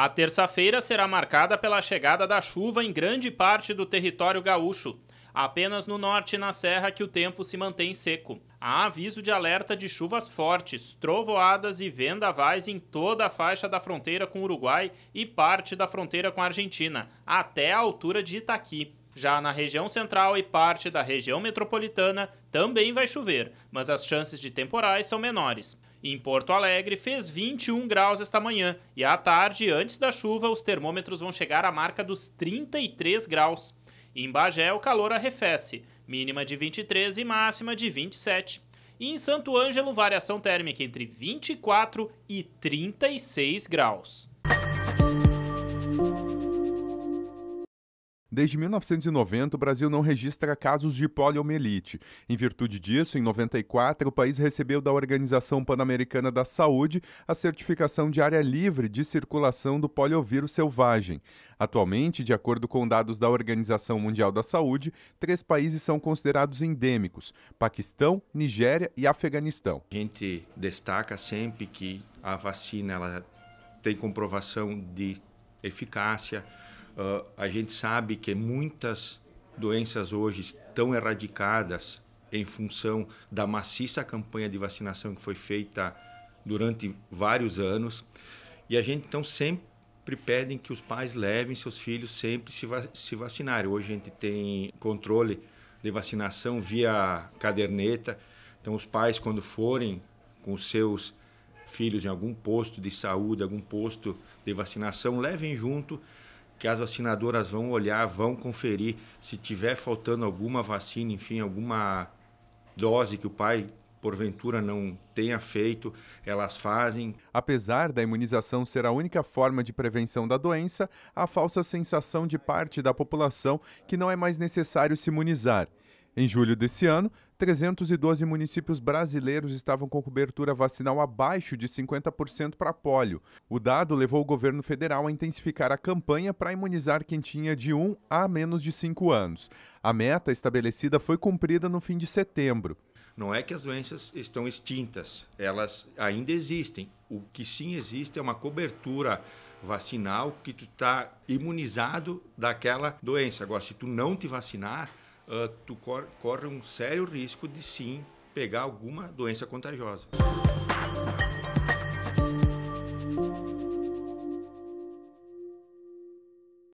A terça-feira será marcada pela chegada da chuva em grande parte do território gaúcho. Apenas no norte e na serra que o tempo se mantém seco. Há aviso de alerta de chuvas fortes, trovoadas e vendavais em toda a faixa da fronteira com o Uruguai e parte da fronteira com a Argentina, até a altura de Itaqui. Já na região central e parte da região metropolitana também vai chover, mas as chances de temporais são menores. Em Porto Alegre, fez 21 graus esta manhã e à tarde, antes da chuva, os termômetros vão chegar à marca dos 33 graus. Em Bagé, o calor arrefece, mínima de 23 e máxima de 27. E em Santo Ângelo, variação térmica entre 24 e 36 graus. Desde 1990, o Brasil não registra casos de poliomielite. Em virtude disso, em 94, o país recebeu da Organização Pan-Americana da Saúde a certificação de área livre de circulação do poliovírus selvagem. Atualmente, de acordo com dados da Organização Mundial da Saúde, três países são considerados endêmicos: Paquistão, Nigéria e Afeganistão. A gente destaca sempre que a vacina ela tem comprovação de eficácia Uh, a gente sabe que muitas doenças hoje estão erradicadas em função da maciça campanha de vacinação que foi feita durante vários anos. E a gente então sempre pede que os pais levem seus filhos sempre se, va se vacinarem. Hoje a gente tem controle de vacinação via caderneta. Então os pais quando forem com seus filhos em algum posto de saúde, algum posto de vacinação, levem junto que as vacinadoras vão olhar, vão conferir se tiver faltando alguma vacina, enfim, alguma dose que o pai porventura não tenha feito, elas fazem. Apesar da imunização ser a única forma de prevenção da doença, há falsa sensação de parte da população que não é mais necessário se imunizar. Em julho desse ano, 312 municípios brasileiros estavam com cobertura vacinal abaixo de 50% para pólio. O dado levou o governo federal a intensificar a campanha para imunizar quem tinha de 1 a menos de 5 anos. A meta estabelecida foi cumprida no fim de setembro. Não é que as doenças estão extintas, elas ainda existem. O que sim existe é uma cobertura vacinal que tu está imunizado daquela doença. Agora, se tu não te vacinar, uh, tu cor corre um sério risco de sim pegar alguma doença contagiosa.